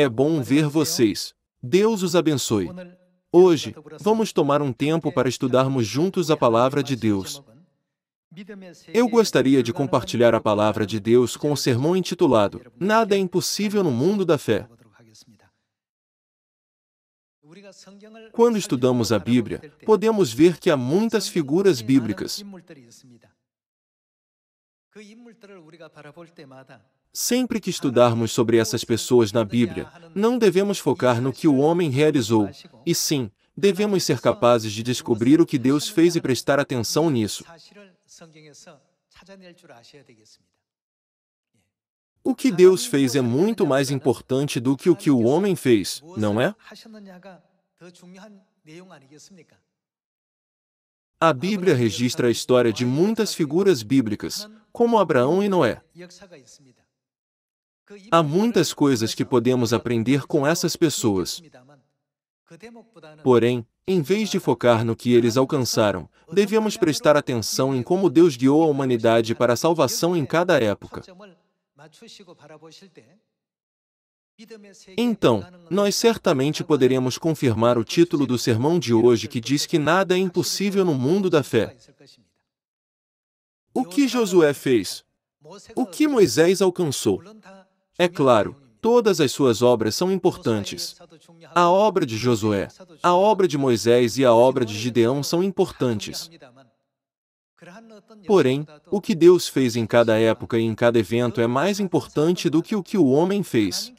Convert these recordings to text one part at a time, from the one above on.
É bom ver vocês. Deus os abençoe. Hoje, vamos tomar um tempo é, para estudarmos é, juntos é, a palavra de Deus. Eu gostaria de compartilhar a palavra de Deus com o sermão intitulado Nada é impossível no mundo da fé. Quando estudamos a Bíblia, podemos ver que há muitas figuras bíblicas. Sempre que estudarmos sobre essas pessoas na Bíblia, não devemos focar no que o homem realizou, e sim, devemos ser capazes de descobrir o que Deus fez e prestar atenção nisso. O que Deus fez é muito mais importante do que o que o homem fez, não é? A Bíblia registra a história de muitas figuras bíblicas, como Abraão e Noé. Há muitas coisas que podemos aprender com essas pessoas. Porém, em vez de focar no que eles alcançaram, devemos prestar atenção em como Deus guiou a humanidade para a salvação em cada época. Então, nós certamente poderemos confirmar o título do sermão de hoje que diz que nada é impossível no mundo da fé. O que Josué fez? O que Moisés alcançou? É claro, todas as suas obras são importantes. A obra de Josué, a obra de Moisés e a obra de Gideão são importantes. Porém, o que Deus fez em cada época e em cada evento é mais importante do que o que o homem fez.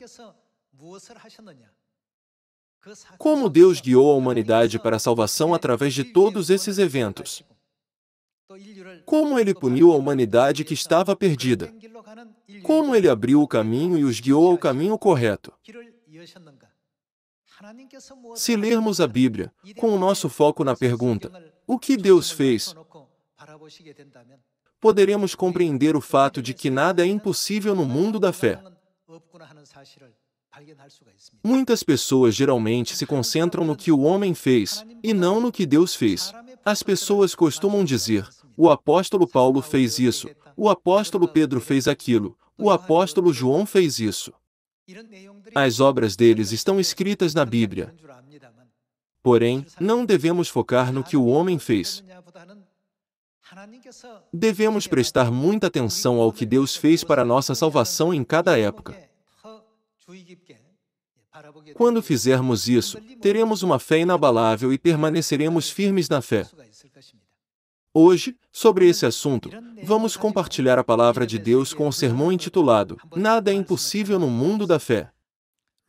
Como Deus guiou a humanidade para a salvação através de todos esses eventos? Como ele puniu a humanidade que estava perdida? Como ele abriu o caminho e os guiou ao caminho correto? Se lermos a Bíblia, com o nosso foco na pergunta: o que Deus fez? Poderemos compreender o fato de que nada é impossível no mundo da fé. Muitas pessoas geralmente se concentram no que o homem fez, e não no que Deus fez. As pessoas costumam dizer: o apóstolo Paulo fez isso, o apóstolo Pedro fez aquilo, o apóstolo João fez isso. As obras deles estão escritas na Bíblia. Porém, não devemos focar no que o homem fez. Devemos prestar muita atenção ao que Deus fez para nossa salvação em cada época. Quando fizermos isso, teremos uma fé inabalável e permaneceremos firmes na fé. Hoje, sobre esse assunto, vamos compartilhar a palavra de Deus com o sermão intitulado Nada é impossível no mundo da fé.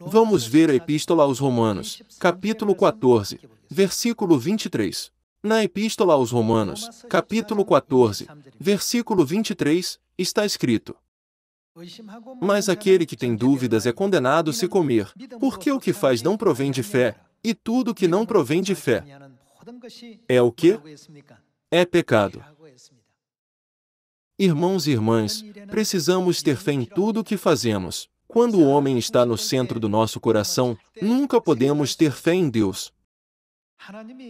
Vamos ver a Epístola aos Romanos, capítulo 14, versículo 23. Na Epístola aos Romanos, capítulo 14, versículo 23, está escrito: Mas aquele que tem dúvidas é condenado se comer, porque o que faz não provém de fé, e tudo que não provém de fé é o que? é pecado. Irmãos e irmãs, precisamos ter fé em tudo o que fazemos. Quando o homem está no centro do nosso coração, nunca podemos ter fé em Deus.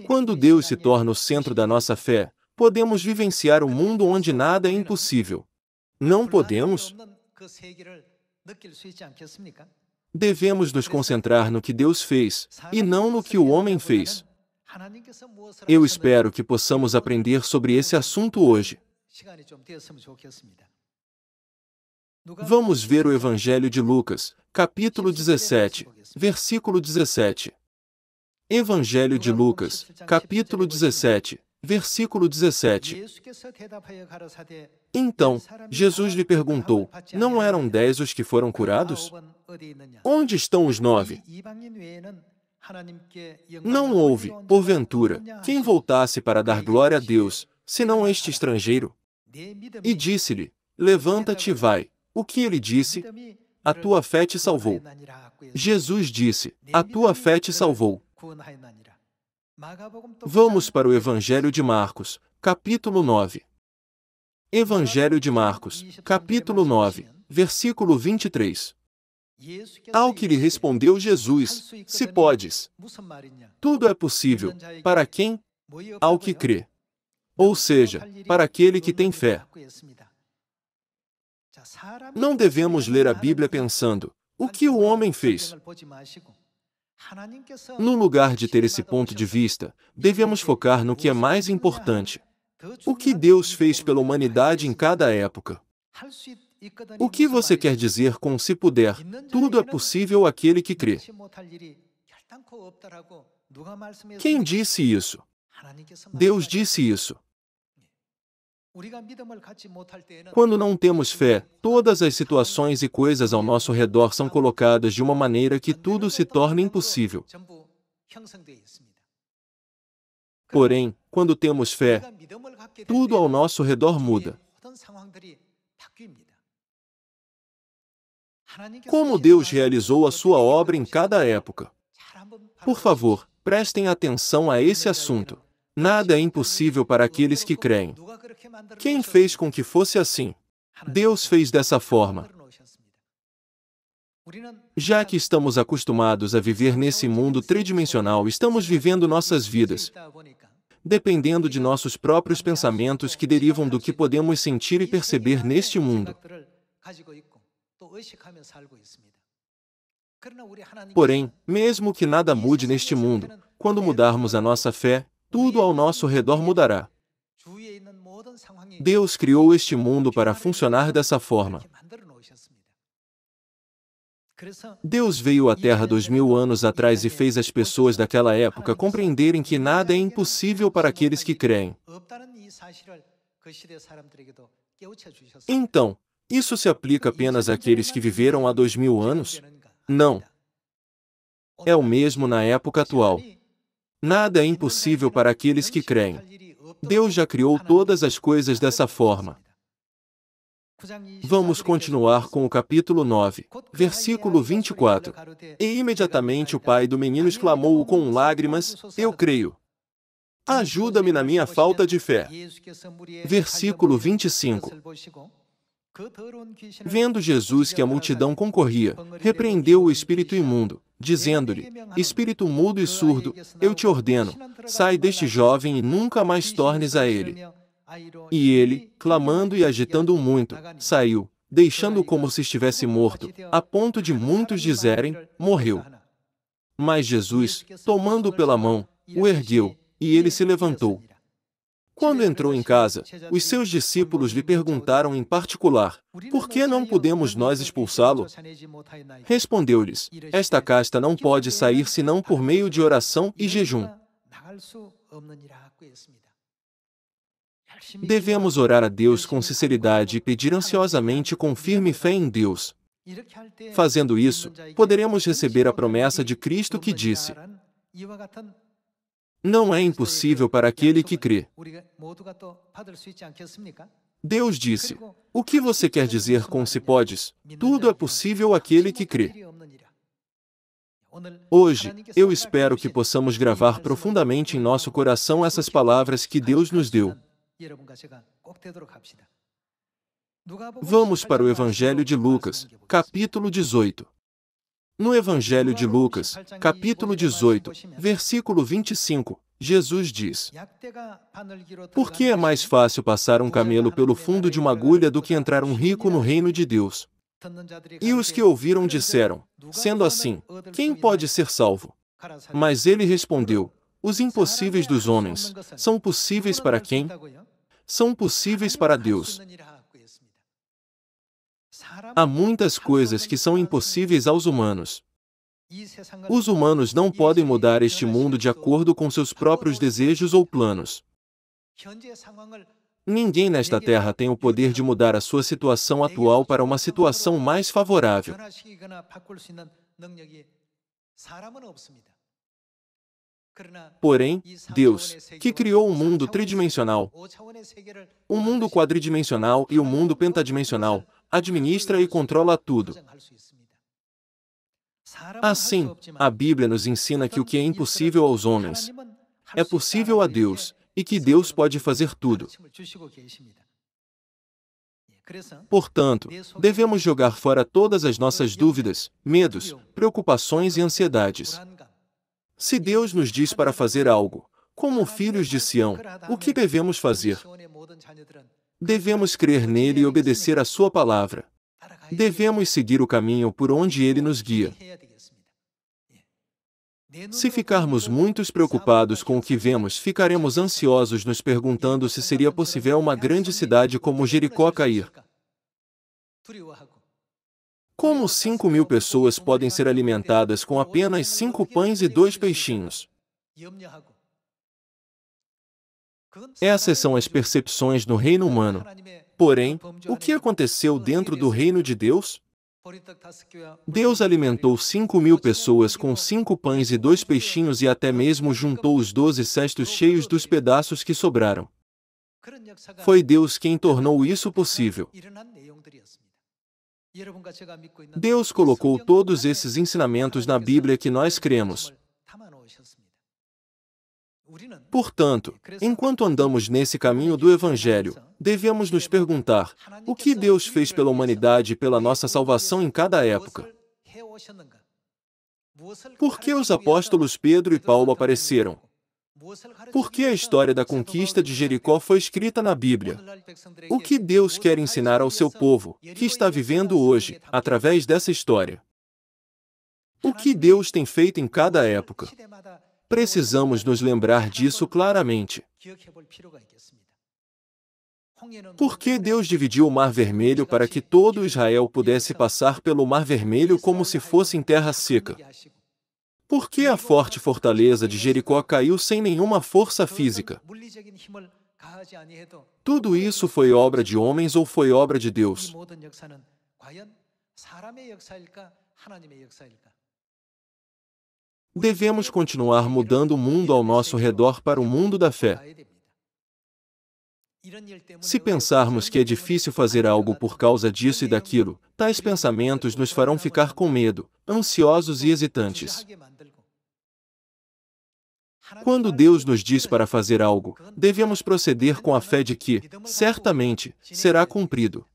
Quando Deus se torna o centro da nossa fé, podemos vivenciar um mundo onde nada é impossível. Não podemos? Devemos nos concentrar no que Deus fez e não no que o homem fez. Eu espero que possamos aprender sobre esse assunto hoje. Vamos ver o Evangelho de Lucas, capítulo 17, versículo 17. Evangelho de Lucas, capítulo 17, versículo 17. Então, Jesus lhe perguntou: Não eram dez os que foram curados? Onde estão os nove? Não houve, porventura, quem voltasse para dar glória a Deus, senão este estrangeiro. E disse-lhe: Levanta-te e vai. O que ele disse? A tua fé te salvou. Jesus disse: A tua fé te salvou. Vamos para o Evangelho de Marcos, capítulo 9. Evangelho de Marcos, capítulo 9, versículo 23. É Ao que lhe respondeu Jesus: Se podes, tudo é possível, para quem? Ao que crê. Ou seja, para aquele que tem fé. Não devemos ler a Bíblia pensando: o que o homem fez? É no lugar de ter esse ponto de vista, devemos focar no que é mais importante: o que Deus fez pela humanidade em cada época. O que você quer dizer com se puder? Tudo é possível àquele que crê. Quem disse isso? Deus disse isso. Quando não temos fé, todas as situações e coisas ao nosso redor são colocadas de uma maneira que tudo se torna impossível. Porém, quando temos fé, tudo ao nosso redor muda. Como Deus realizou a sua obra em cada época. Por favor, prestem atenção a esse assunto. Nada é impossível para aqueles que creem. Quem fez com que fosse assim? Deus fez dessa forma. Já que estamos acostumados a viver nesse mundo tridimensional, estamos vivendo nossas vidas dependendo de nossos próprios pensamentos que derivam do que podemos sentir e perceber neste mundo. Porém, mesmo que nada mude neste mundo, quando mudarmos a nossa fé, tudo ao nosso redor mudará. Deus criou este mundo para funcionar dessa forma. Deus veio à Terra dois mil anos atrás e fez as pessoas daquela época compreenderem que nada é impossível para aqueles que creem. Então, isso se aplica apenas àqueles que viveram há dois mil anos? Não. É o mesmo na época atual. Nada é impossível para aqueles que creem. Deus já criou todas as coisas dessa forma. Vamos continuar com o capítulo 9, versículo 24. E imediatamente o pai do menino exclamou com lágrimas: Eu creio. Ajuda-me na minha falta de fé. Versículo 25. Vendo Jesus que a multidão concorria, repreendeu o espírito imundo, dizendo-lhe: Espírito mudo e surdo, eu te ordeno, sai deste jovem e nunca mais tornes a ele. E ele, clamando e agitando-o muito, saiu, deixando-o como se estivesse morto, a ponto de muitos dizerem: morreu. Mas Jesus, tomando-o pela mão, o ergueu, e ele se levantou. Quando entrou em casa, os seus discípulos lhe perguntaram em particular: Por que não podemos nós expulsá-lo? Respondeu-lhes: Esta casta não pode sair senão por meio de oração e jejum. Devemos orar a Deus com sinceridade e pedir ansiosamente com firme fé em Deus. Fazendo isso, poderemos receber a promessa de Cristo que disse: não é impossível para aquele que crê. Deus disse: O que você quer dizer com se podes? Tudo é possível àquele que crê. Hoje, eu espero que possamos gravar profundamente em nosso coração essas palavras que Deus nos deu. Vamos para o Evangelho de Lucas, capítulo 18. No Evangelho de Lucas, capítulo 18, versículo 25, Jesus diz: Por que é mais fácil passar um camelo pelo fundo de uma agulha do que entrar um rico no reino de Deus? E os que ouviram disseram: Sendo assim, quem pode ser salvo? Mas ele respondeu: Os impossíveis dos homens são possíveis para quem? São possíveis para Deus, Há muitas coisas que são impossíveis aos humanos. Os humanos não podem mudar este mundo de acordo com seus próprios desejos ou planos. Ninguém nesta terra tem o poder de mudar a sua situação atual para uma situação mais favorável. Porém, Deus, que criou um mundo tridimensional, um mundo quadridimensional e um mundo pentadimensional, administra e controla tudo. Assim, a Bíblia nos ensina que o que é impossível aos homens é possível a Deus e que Deus pode fazer tudo. Portanto, devemos jogar fora todas as nossas dúvidas, medos, preocupações e ansiedades. Se Deus nos diz para fazer algo, como filhos de Sião, o que devemos fazer? Devemos crer nele e obedecer à sua palavra. Devemos seguir o caminho por onde ele nos guia. Se ficarmos muito preocupados com o que vemos, ficaremos ansiosos nos perguntando se seria possível uma grande cidade como Jericó cair. Como 5 mil pessoas podem ser alimentadas com apenas cinco pães e dois peixinhos? Essas são as percepções no reino humano. Porém, o que aconteceu dentro do reino de Deus? Deus alimentou cinco mil pessoas com cinco pães e dois peixinhos e até mesmo juntou os doze cestos cheios dos pedaços que sobraram. Foi Deus quem tornou isso possível. Deus colocou todos esses ensinamentos na Bíblia que nós cremos. Portanto, enquanto andamos nesse caminho do Evangelho, devemos nos perguntar o que Deus fez pela humanidade e pela nossa salvação em cada época. Por que os apóstolos Pedro e Paulo apareceram? Por que a história da conquista de Jericó foi escrita na Bíblia? O que Deus quer ensinar ao seu povo, que está vivendo hoje, através dessa história? O que Deus tem feito em cada época? Precisamos nos lembrar disso claramente. Por que Deus dividiu o Mar Vermelho para que todo Israel pudesse passar pelo Mar Vermelho como se fosse em terra seca? Por que a forte fortaleza de Jericó caiu sem nenhuma força física? Tudo isso foi obra de homens ou foi obra de Deus? Devemos continuar mudando o mundo ao nosso redor para o mundo da fé. Se pensarmos que é difícil fazer algo por causa disso e daquilo, tais pensamentos nos farão ficar com medo, ansiosos e hesitantes. Quando Deus nos diz para fazer algo, devemos proceder com a fé de que, certamente, será cumprido.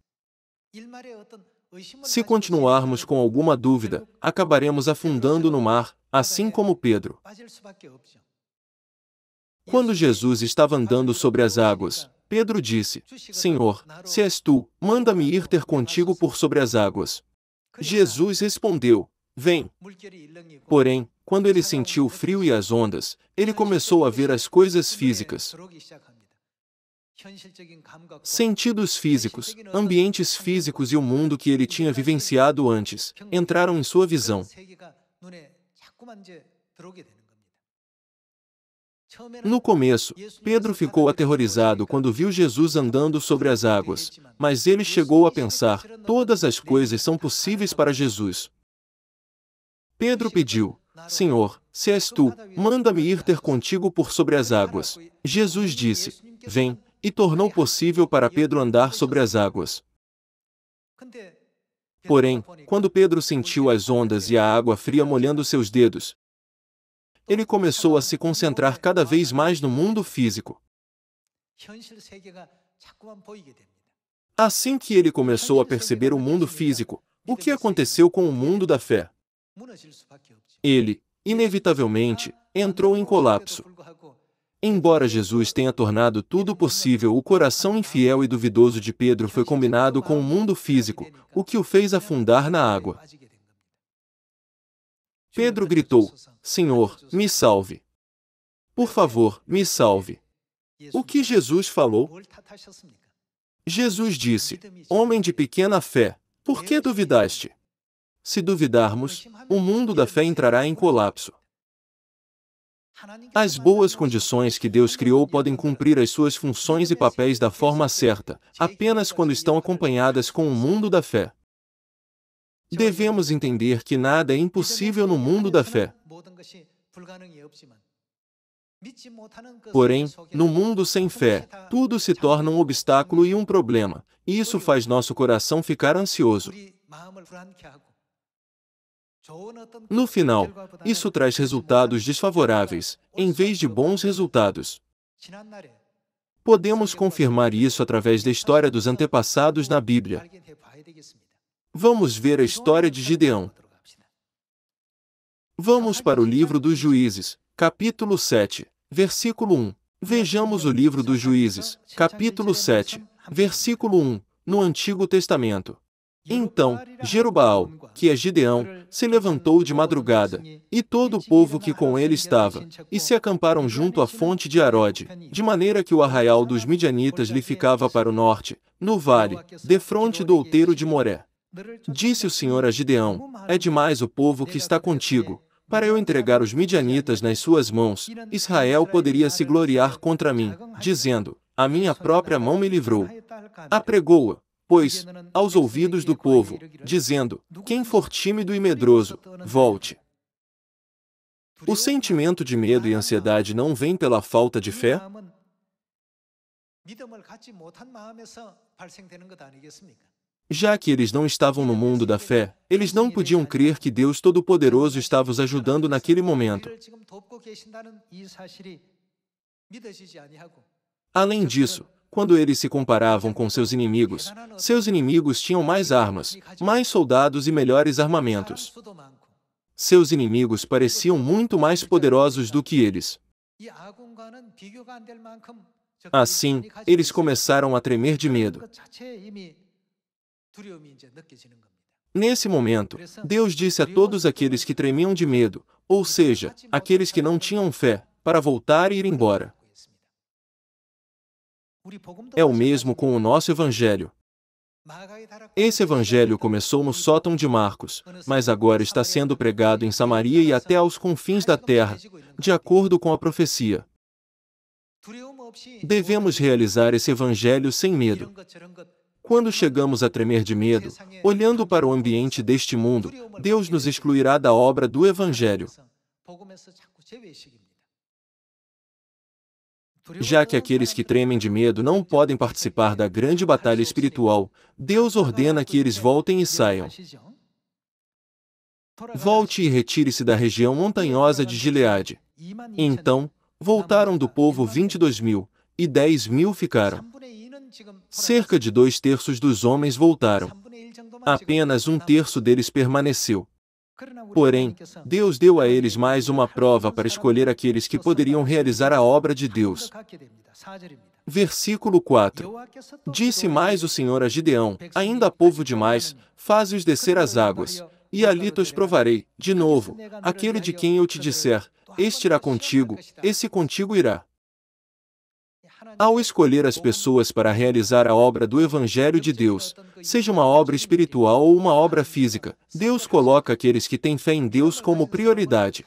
Se continuarmos com alguma dúvida, acabaremos afundando no mar, assim como Pedro. Quando Jesus estava andando sobre as águas, Pedro disse: Senhor, se és tu, manda-me ir ter contigo por sobre as águas. Jesus respondeu: Vem. Porém, quando ele sentiu o frio e as ondas, ele começou a ver as coisas físicas. Sentidos físicos, ambientes físicos e o mundo que ele tinha vivenciado antes entraram em sua visão. No começo, Pedro ficou aterrorizado quando viu Jesus andando sobre as águas, mas ele chegou a pensar: todas as coisas são possíveis para Jesus. Pedro pediu: Senhor, se és tu, manda-me ir ter contigo por sobre as águas. Jesus disse: Vem e tornou possível para Pedro andar sobre as águas. Porém, quando Pedro sentiu as ondas e a água fria molhando seus dedos, ele começou a se concentrar cada vez mais no mundo físico. Assim que ele começou a perceber o mundo físico, o que aconteceu com o mundo da fé? Ele, inevitavelmente, entrou em colapso. Embora Jesus tenha tornado tudo possível, o coração infiel e duvidoso de Pedro foi combinado com o mundo físico, o que o fez afundar na água. Pedro gritou: Senhor, me salve. Por favor, me salve. O que Jesus falou? Jesus disse: Homem de pequena fé, por que duvidaste? Se duvidarmos, o mundo da fé entrará em colapso. As boas condições que Deus criou podem cumprir as suas funções e papéis da forma certa, apenas quando estão acompanhadas com o mundo da fé. Devemos entender que nada é impossível no mundo da fé. Porém, no mundo sem fé, tudo se torna um obstáculo e um problema, e isso faz nosso coração ficar ansioso. No final, isso traz resultados desfavoráveis, em vez de bons resultados. Podemos confirmar isso através da história dos antepassados na Bíblia. Vamos ver a história de Gideão. Vamos para o livro dos Juízes, capítulo 7, versículo 1. Vejamos o livro dos Juízes, capítulo 7, versículo 1, no Antigo Testamento. Então, Jerubal, que é Gideão, se levantou de madrugada, e todo o povo que com ele estava, e se acamparam junto à fonte de Arode, de maneira que o arraial dos midianitas lhe ficava para o norte, no vale, defronte do outeiro de Moré. Disse o Senhor a Gideão: É demais o povo que está contigo. Para eu entregar os midianitas nas suas mãos, Israel poderia se gloriar contra mim, dizendo: A minha própria mão me livrou. Apregou-a, pois, aos ouvidos do povo, dizendo: Quem for tímido e medroso, volte. O sentimento de medo e ansiedade não vem pela falta de fé? Já que eles não estavam no mundo da fé, eles não podiam crer que Deus Todo-Poderoso estava os ajudando naquele momento. Além disso, quando eles se comparavam com seus inimigos, seus inimigos tinham mais armas, mais soldados e melhores armamentos. Seus inimigos pareciam muito mais poderosos do que eles. Assim, eles começaram a tremer de medo. Nesse momento, Deus disse a todos aqueles que tremiam de medo, ou seja, aqueles que não tinham fé, para voltar e ir embora. É o mesmo com o nosso Evangelho. Esse evangelho começou no sótão de Marcos, mas agora está sendo pregado em Samaria e até aos confins da terra, de acordo com a profecia. Devemos realizar esse evangelho sem medo. Quando chegamos a tremer de medo, olhando para o ambiente deste mundo, Deus nos excluirá da obra do evangelho já que aqueles que tremem de medo não podem participar da grande batalha espiritual, Deus ordena que eles voltem e saiam. Volte e retire-se da região montanhosa de Gileade. Então, voltaram do povo 22 mil, e 10 mil ficaram. Cerca de dois terços dos homens voltaram. Apenas um terço deles permaneceu. Porém, Deus deu a eles mais uma prova para escolher aqueles que poderiam realizar a obra de Deus. Versículo 4: Disse mais o Senhor a Gideão: Ainda povo demais, faze-os descer as águas, e ali te os provarei, de novo, aquele de quem eu te disser: Este irá contigo, esse contigo irá. Ao escolher as pessoas para realizar a obra do Evangelho de Deus, seja uma obra espiritual ou uma obra física, Deus coloca aqueles que têm fé em Deus como prioridade.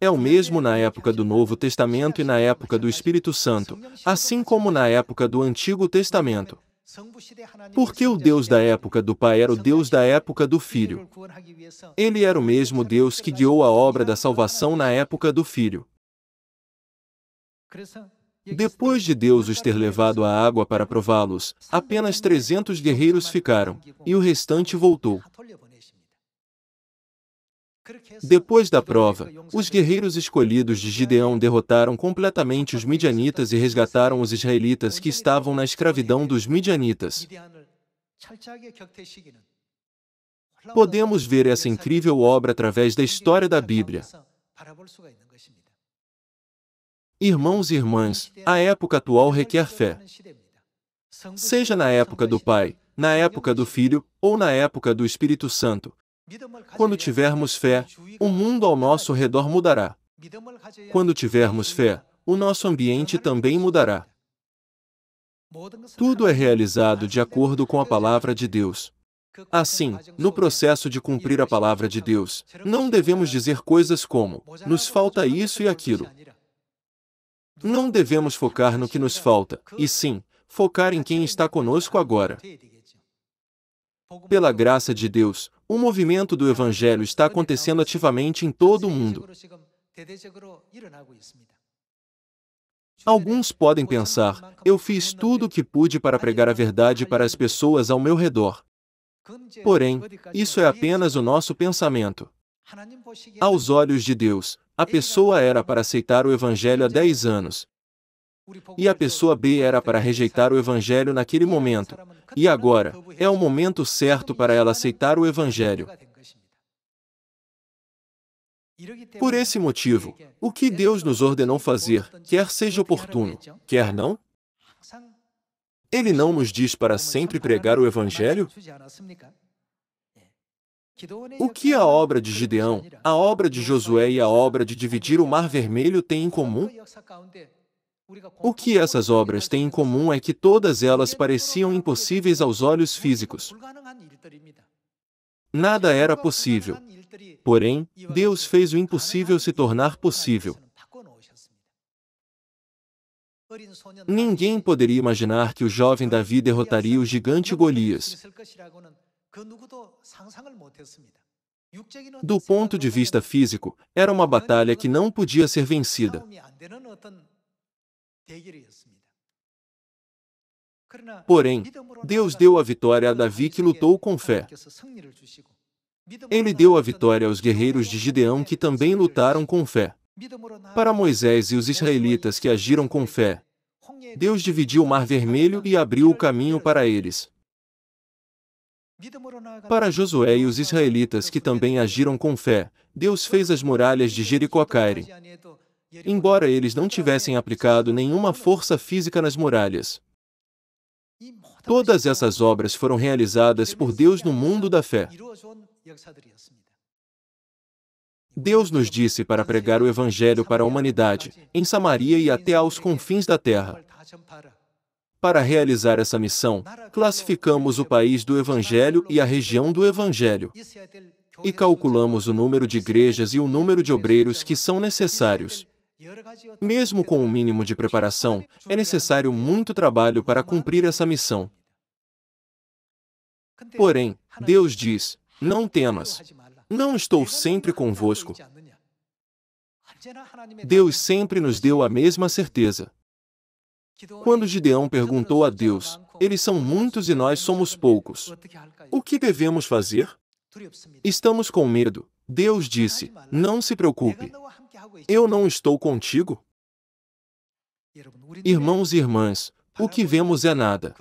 É o mesmo na época do Novo Testamento e na época do Espírito Santo, assim como na época do Antigo Testamento. Porque o Deus da época do Pai era o Deus da época do Filho. Ele era o mesmo Deus que guiou a obra da salvação na época do Filho. Depois de Deus os ter levado à água para prová-los, apenas 300 guerreiros ficaram, e o restante voltou. Depois da prova, os guerreiros escolhidos de Gideão derrotaram completamente os midianitas e resgataram os israelitas que estavam na escravidão dos midianitas. Podemos ver essa incrível obra através da história da Bíblia. Irmãos e irmãs, a época atual requer fé. Seja na época do Pai, na época do Filho ou na época do Espírito Santo, quando tivermos fé, o mundo ao nosso redor mudará. Quando tivermos fé, o nosso ambiente também mudará. Tudo é realizado de acordo com a palavra de Deus. Assim, no processo de cumprir a palavra de Deus, não devemos dizer coisas como: nos falta isso e aquilo. Não devemos focar no que nos falta, e sim, focar em quem está conosco agora. Pela graça de Deus, o movimento do Evangelho está acontecendo ativamente em todo o mundo. Alguns podem pensar: eu fiz tudo o que pude para pregar a verdade para as pessoas ao meu redor. Porém, isso é apenas o nosso pensamento. Aos olhos de Deus, a pessoa era para aceitar o Evangelho há 10 anos, e a pessoa B era para rejeitar o Evangelho naquele momento. E agora, é o momento certo para ela aceitar o Evangelho. Por esse motivo, o que Deus nos ordenou fazer, quer seja oportuno, quer não, Ele não nos diz para sempre pregar o Evangelho? O que a obra de Gideão, a obra de Josué e a obra de dividir o Mar Vermelho têm em comum? O que essas obras têm em comum é que todas elas pareciam impossíveis aos olhos né? físicos. Né? Nada era possível. Porém, Deus fez o impossível se tornar né? possível. Tá assim. tá Ninguém poderia imaginar que o jovem Davi derrotaria o gigante Golias. Assim, Do ponto de vista físico, era uma batalha que não podia ser vencida. Porém, Deus deu a vitória a Davi que lutou com fé. Ele deu a vitória aos guerreiros de Gideão que também lutaram com fé. Para Moisés e os israelitas que agiram com fé, Deus dividiu o Mar Vermelho e abriu o caminho para eles. Para Josué e os israelitas que também agiram com fé, Deus fez as muralhas de Jericó caírem embora eles não tivessem aplicado nenhuma força física nas muralhas. Todas essas obras foram realizadas por Deus no mundo da fé. Deus nos disse para pregar o Evangelho para a humanidade, em Samaria e até aos confins da terra. Para realizar essa missão, classificamos o país do Evangelho e a região do Evangelho. E calculamos o número de igrejas e o número de obreiros que são necessários. Mesmo com o um mínimo de preparação, é necessário muito trabalho para cumprir essa missão. Porém, Deus diz: Não temas. Não estou sempre convosco. Deus sempre nos deu a mesma certeza. Quando Gideão perguntou a Deus: Eles são muitos e nós somos poucos. O que devemos fazer? Estamos com medo. Deus disse: Não se preocupe. Eu não estou contigo? Irmãos e irmãs, o que vemos é nada.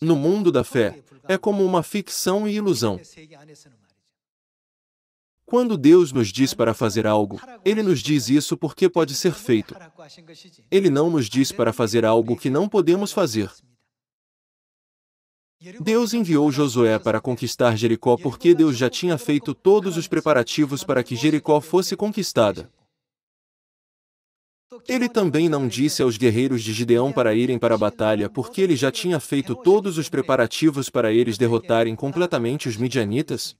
No mundo da fé, é como uma ficção e ilusão. Quando Deus nos diz para fazer algo, Ele nos diz isso porque pode ser feito. Ele não nos diz para fazer algo que não podemos fazer. Deus enviou Josué para conquistar Jericó porque Deus já tinha feito todos os preparativos para que Jericó fosse conquistada. Ele também não disse aos guerreiros de Gideão para irem para a batalha porque ele já tinha feito todos os preparativos para eles derrotarem completamente os midianitas.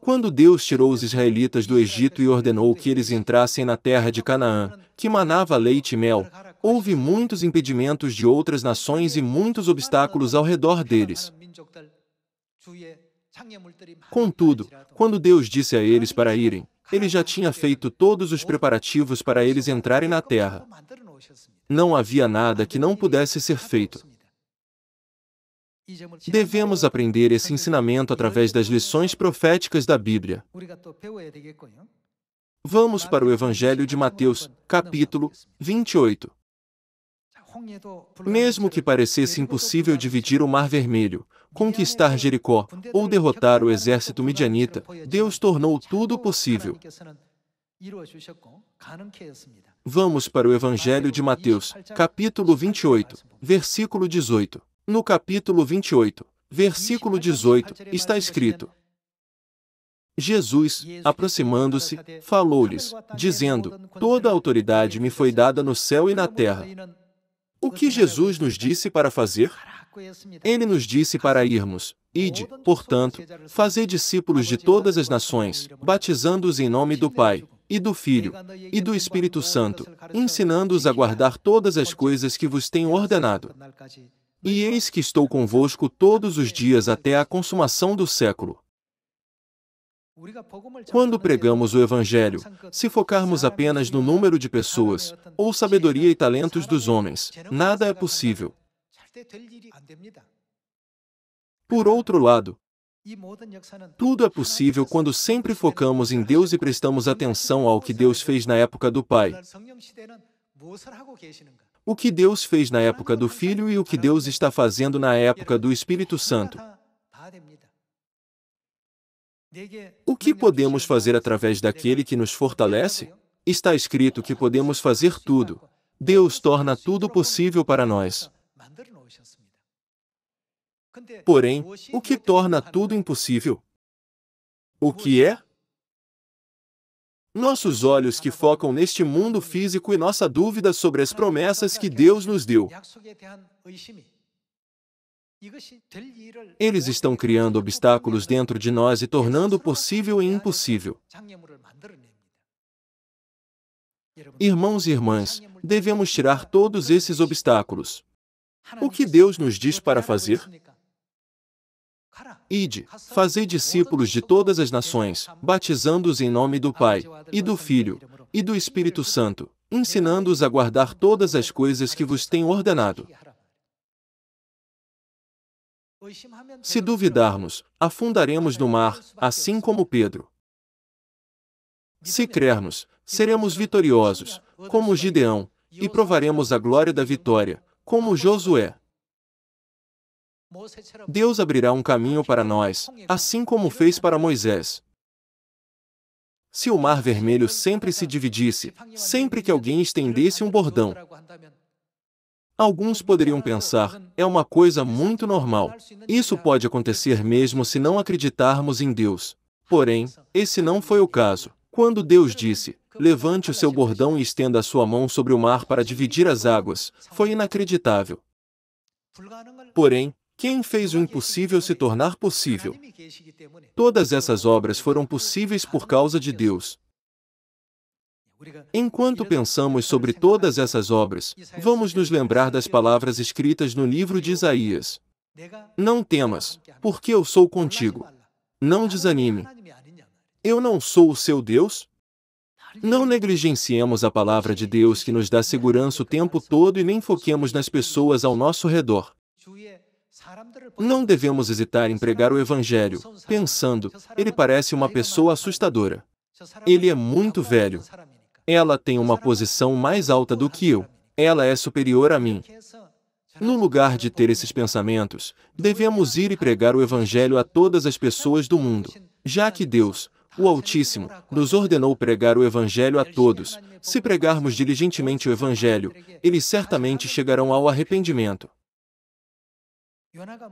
Quando Deus tirou os israelitas do Egito e ordenou que eles entrassem na terra de Canaã, que manava leite e mel, Houve muitos impedimentos de outras nações e muitos obstáculos ao redor deles. Contudo, quando Deus disse a eles para irem, ele já tinha feito todos os preparativos para eles entrarem na terra. Não havia nada que não pudesse ser feito. Devemos aprender esse ensinamento através das lições proféticas da Bíblia. Vamos para o Evangelho de Mateus, capítulo 28. Mesmo que parecesse impossível dividir o Mar Vermelho, conquistar Jericó ou derrotar o exército midianita, Deus tornou tudo possível. Vamos para o Evangelho de Mateus, capítulo 28, versículo 18. No capítulo 28, versículo 18, está escrito: Jesus, aproximando-se, falou-lhes, dizendo: Toda autoridade me foi dada no céu e na terra. O que Jesus nos disse para fazer? Ele nos disse para irmos. Ide, portanto, fazei discípulos de todas as nações, batizando-os em nome do Pai, e do Filho, e do Espírito Santo, ensinando-os a guardar todas as coisas que vos tenho ordenado. E eis que estou convosco todos os dias até a consumação do século. Quando pregamos o Evangelho, se focarmos apenas no número de pessoas, ou sabedoria e talentos dos homens, nada é possível. Por outro lado, tudo é possível quando sempre focamos em Deus e prestamos atenção ao que Deus fez na época do Pai, o que Deus fez na época do Filho e o que Deus está fazendo na época do Espírito Santo. O que podemos fazer através daquele que nos fortalece? Está escrito que podemos fazer tudo. Deus torna tudo possível para nós. Porém, o que torna tudo impossível? O que é? Nossos olhos que focam neste mundo físico e nossa dúvida sobre as promessas que Deus nos deu. Eles estão criando obstáculos dentro de nós e tornando possível e impossível. Irmãos e irmãs, devemos tirar todos esses obstáculos. O que Deus nos diz para fazer? Ide, fazei discípulos de todas as nações, batizando-os em nome do Pai, e do Filho, e do Espírito Santo, ensinando-os a guardar todas as coisas que vos tenho ordenado. Se duvidarmos, afundaremos no mar, assim como Pedro. Se crermos, seremos vitoriosos, como é Gideão, e provaremos a glória da vitória, como Josué. Deus abrirá um caminho para nós, assim como fez para Moisés. Se o mar vermelho sempre se dividisse, sempre que alguém estendesse um bordão, Alguns poderiam pensar, é uma coisa muito normal. Isso pode acontecer mesmo se não acreditarmos em Deus. Porém, esse não foi o caso. Quando Deus disse, levante o seu bordão e estenda a sua mão sobre o mar para dividir as águas, foi inacreditável. Porém, quem fez o impossível se tornar possível? Todas essas obras foram possíveis por causa de Deus. Enquanto pensamos sobre todas essas obras, vamos nos lembrar das palavras escritas no livro de Isaías. Não temas, porque eu sou contigo. Não desanime. Eu não sou o seu Deus? Não negligenciemos a palavra de Deus que nos dá segurança o tempo todo e nem foquemos nas pessoas ao nosso redor. Não devemos hesitar em pregar o Evangelho, pensando, ele parece uma pessoa assustadora. Ele é muito velho, ela tem uma posição mais alta do que eu. Ela é superior a mim. No lugar de ter esses pensamentos, devemos ir e pregar o Evangelho a todas as pessoas do mundo. Já que Deus, o Altíssimo, nos ordenou pregar o Evangelho a todos, se pregarmos diligentemente o Evangelho, eles certamente chegarão ao arrependimento.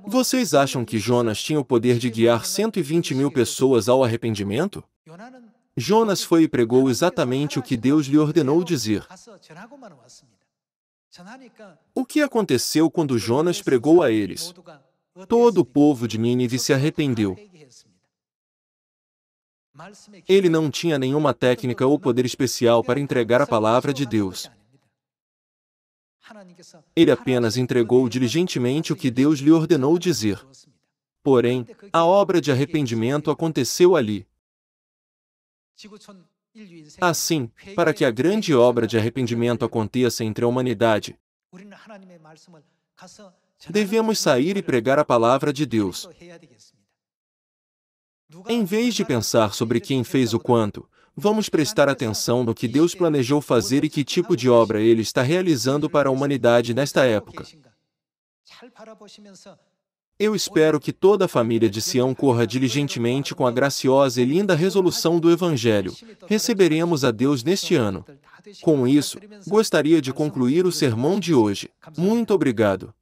Vocês acham que Jonas tinha o poder de guiar 120 mil pessoas ao arrependimento? Jonas foi e pregou exatamente o que Deus lhe ordenou dizer. O que aconteceu quando Jonas pregou a eles? Todo o povo de Nínive se arrependeu. Ele não tinha nenhuma técnica ou poder especial para entregar a palavra de Deus. Ele apenas entregou diligentemente o que Deus lhe ordenou dizer. Porém, a obra de arrependimento aconteceu ali. Assim, para que a grande obra de arrependimento aconteça entre a humanidade, devemos sair e pregar a palavra de Deus. Em vez de pensar sobre quem fez o quanto, vamos prestar atenção no que Deus planejou fazer e que tipo de obra Ele está realizando para a humanidade nesta época. Eu espero que toda a família de Sião corra diligentemente com a graciosa e linda resolução do Evangelho. Receberemos a Deus neste ano. Com isso, gostaria de concluir o sermão de hoje. Muito obrigado.